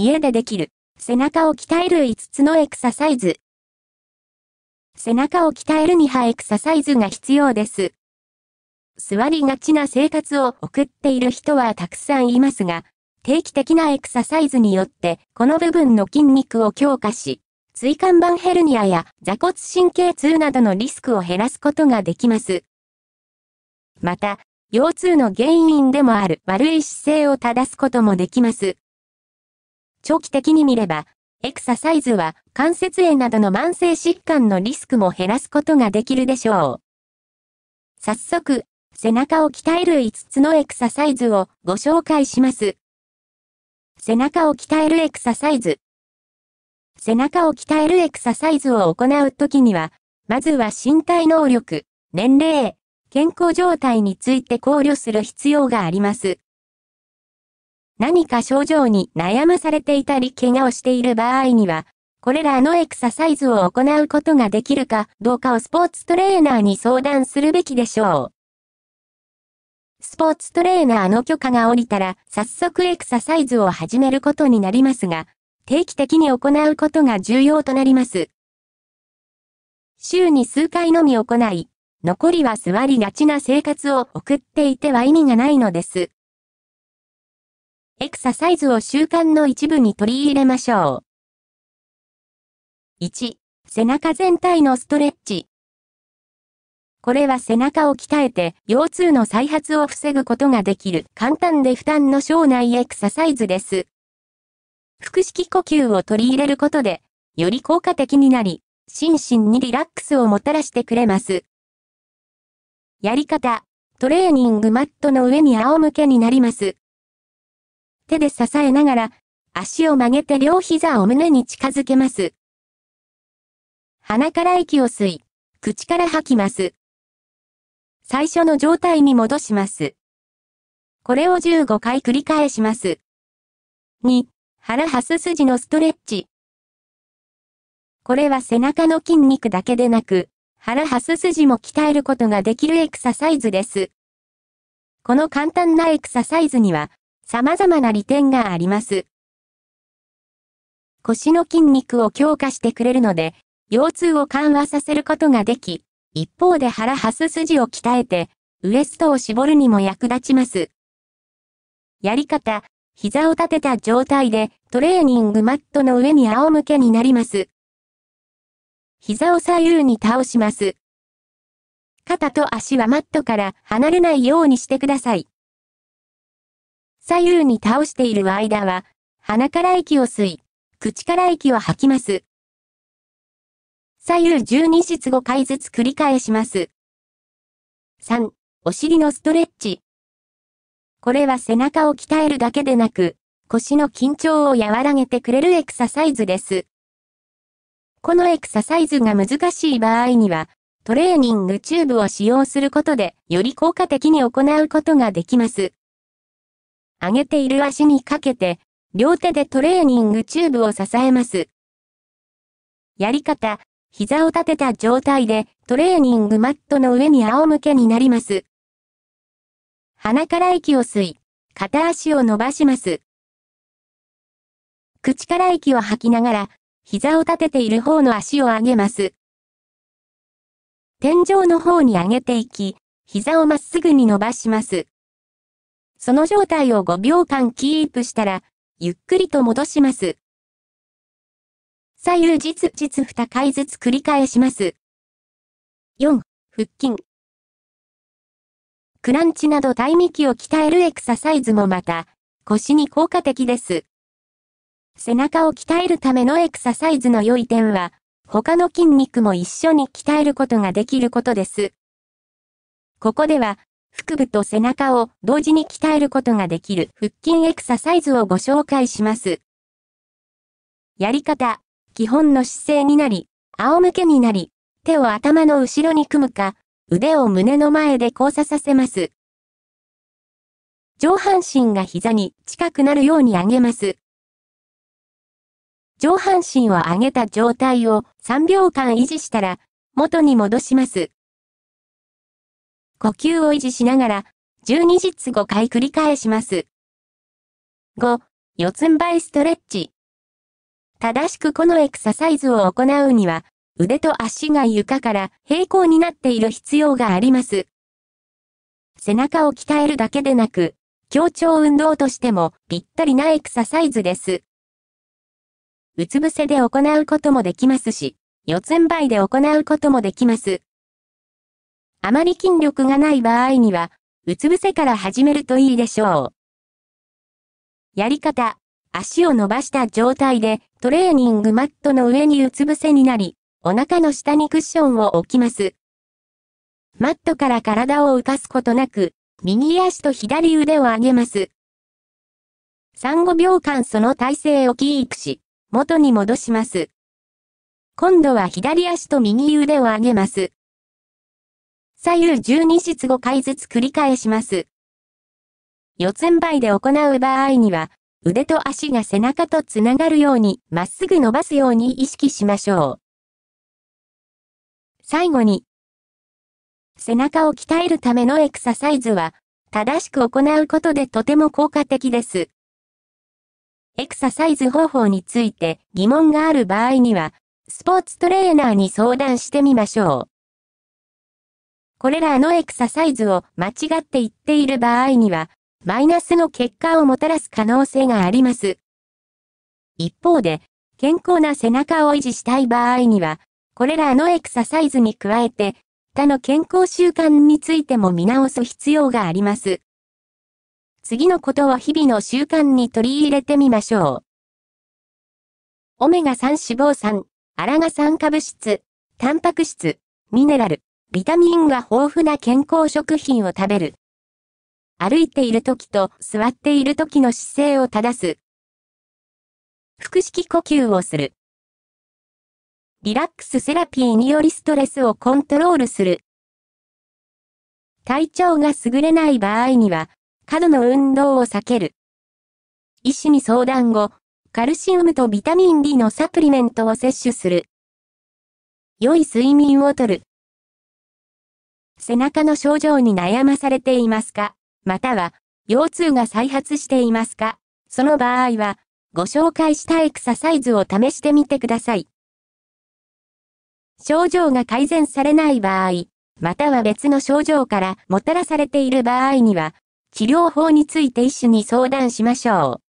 家でできる。背中を鍛える5つのエクササイズ。背中を鍛えるにはエクササイズが必要です。座りがちな生活を送っている人はたくさんいますが、定期的なエクササイズによって、この部分の筋肉を強化し、椎間板ヘルニアや座骨神経痛などのリスクを減らすことができます。また、腰痛の原因でもある悪い姿勢を正すこともできます。長期的に見れば、エクササイズは関節炎などの慢性疾患のリスクも減らすことができるでしょう。早速、背中を鍛える5つのエクササイズをご紹介します。背中を鍛えるエクササイズ。背中を鍛えるエクササイズを行うときには、まずは身体能力、年齢、健康状態について考慮する必要があります。何か症状に悩まされていたり怪我をしている場合には、これらのエクササイズを行うことができるかどうかをスポーツトレーナーに相談するべきでしょう。スポーツトレーナーの許可が下りたら、早速エクササイズを始めることになりますが、定期的に行うことが重要となります。週に数回のみ行い、残りは座りがちな生活を送っていては意味がないのです。エクササイズを習慣の一部に取り入れましょう。1、背中全体のストレッチ。これは背中を鍛えて腰痛の再発を防ぐことができる簡単で負担の省内エクササイズです。腹式呼吸を取り入れることで、より効果的になり、心身にリラックスをもたらしてくれます。やり方、トレーニングマットの上に仰向けになります。手で支えながら、足を曲げて両膝を胸に近づけます。鼻から息を吸い、口から吐きます。最初の状態に戻します。これを15回繰り返します。2、腹ハす筋のストレッチ。これは背中の筋肉だけでなく、腹ハす筋も鍛えることができるエクササイズです。この簡単なエクササイズには、様々な利点があります。腰の筋肉を強化してくれるので、腰痛を緩和させることができ、一方で腹ハス筋を鍛えて、ウエストを絞るにも役立ちます。やり方、膝を立てた状態でトレーニングマットの上に仰向けになります。膝を左右に倒します。肩と足はマットから離れないようにしてください。左右に倒している間は、鼻から息を吸い、口から息を吐きます。左右12室5回ずつ繰り返します。3、お尻のストレッチ。これは背中を鍛えるだけでなく、腰の緊張を和らげてくれるエクササイズです。このエクササイズが難しい場合には、トレーニングチューブを使用することで、より効果的に行うことができます。上げている足にかけて、両手でトレーニングチューブを支えます。やり方、膝を立てた状態でトレーニングマットの上に仰向けになります。鼻から息を吸い、片足を伸ばします。口から息を吐きながら、膝を立てている方の足を上げます。天井の方に上げていき、膝をまっすぐに伸ばします。その状態を5秒間キープしたら、ゆっくりと戻します。左右実実2回ずつ繰り返します。4、腹筋。クランチなど体幹を鍛えるエクササイズもまた、腰に効果的です。背中を鍛えるためのエクササイズの良い点は、他の筋肉も一緒に鍛えることができることです。ここでは、腹部と背中を同時に鍛えることができる腹筋エクササイズをご紹介します。やり方、基本の姿勢になり、仰向けになり、手を頭の後ろに組むか、腕を胸の前で交差させます。上半身が膝に近くなるように上げます。上半身を上げた状態を3秒間維持したら、元に戻します。呼吸を維持しながら、12実5回繰り返します。5、四つん這いストレッチ。正しくこのエクササイズを行うには、腕と足が床から平行になっている必要があります。背中を鍛えるだけでなく、協調運動としてもぴったりなエクササイズです。うつ伏せで行うこともできますし、四つん這いで行うこともできます。あまり筋力がない場合には、うつ伏せから始めるといいでしょう。やり方。足を伸ばした状態でトレーニングマットの上にうつ伏せになり、お腹の下にクッションを置きます。マットから体を浮かすことなく、右足と左腕を上げます。3、5秒間その体勢をキープし、元に戻します。今度は左足と右腕を上げます。左右12室5回ずつ繰り返します。四つん這いで行う場合には、腕と足が背中とつながるようにまっすぐ伸ばすように意識しましょう。最後に、背中を鍛えるためのエクササイズは、正しく行うことでとても効果的です。エクササイズ方法について疑問がある場合には、スポーツトレーナーに相談してみましょう。これらのエクササイズを間違って言っている場合には、マイナスの結果をもたらす可能性があります。一方で、健康な背中を維持したい場合には、これらのエクササイズに加えて、他の健康習慣についても見直す必要があります。次のことを日々の習慣に取り入れてみましょう。オメガ3脂肪酸、アラガ酸化物質、タンパク質、ミネラル。ビタミンが豊富な健康食品を食べる。歩いている時と座っている時の姿勢を正す。腹式呼吸をする。リラックスセラピーによりストレスをコントロールする。体調が優れない場合には、過度の運動を避ける。医師に相談後、カルシウムとビタミン D のサプリメントを摂取する。良い睡眠をとる。背中の症状に悩まされていますかまたは、腰痛が再発していますかその場合は、ご紹介したエクササイズを試してみてください。症状が改善されない場合、または別の症状からもたらされている場合には、治療法について医師に相談しましょう。